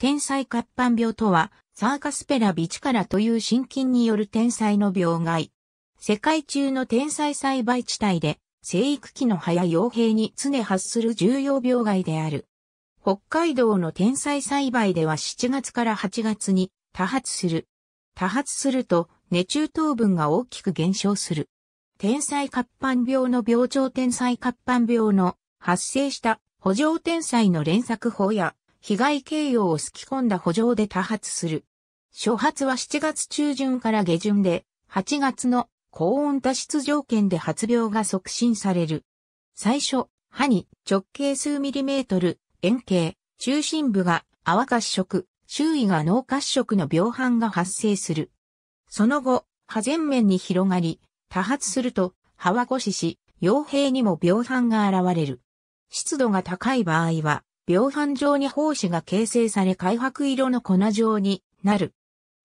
天才活版病とは、サーカスペラビチカラという心筋による天才の病害。世界中の天才栽培地帯で、生育期の葉や傭兵に常発する重要病害である。北海道の天才栽培では7月から8月に多発する。多発すると、熱中糖分が大きく減少する。天才活版病の病状天才活版病の発生した補助天才の連作法や被害形容をすき込んだ補助で多発する。初発は7月中旬から下旬で、8月の高温多湿条件で発病が促進される。最初、歯に直径数ミリメートル、円形、中心部が泡褐色、周囲が脳褐色の病斑が発生する。その後、歯全面に広がり、多発すると、歯は腰し、傭兵にも病斑が現れる。湿度が高い場合は、病斑状に胞子が形成され開白色の粉状になる。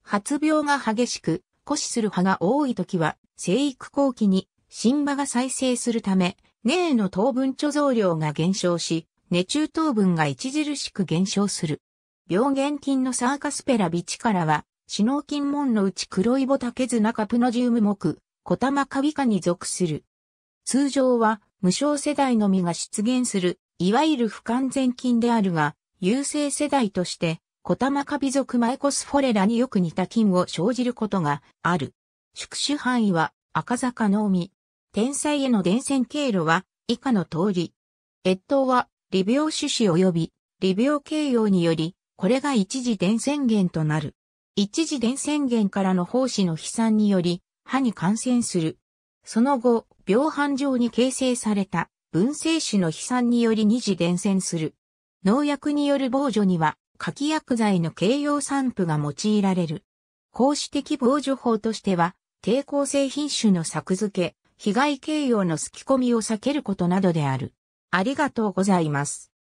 発病が激しく、枯死する葉が多い時は、生育後期に新葉が再生するため、根への糖分貯蔵量が減少し、根中糖分が著しく減少する。病原菌のサーカスペラビチからは、死脳菌門のうち黒いボタケズナカプノジウム木、コタマカビカに属する。通常は無償世代のみが出現するいわゆる不完全菌であるが、優勢世代として、コタマカビ属マイコスフォレラによく似た菌を生じることがある。宿主範囲は赤坂のみ。天才への伝染経路は以下の通り。越冬は利病種子及び利病形容により、これが一時伝染源となる。一時伝染源からの胞子の飛散により、歯に感染する。その後、病犯状に形成された文政種の飛散により二次伝染する。農薬による防除には、柿薬剤の形容散布が用いられる。公私的防除法としては、抵抗性品種の作付け、被害形容の透き込みを避けることなどである。ありがとうございます。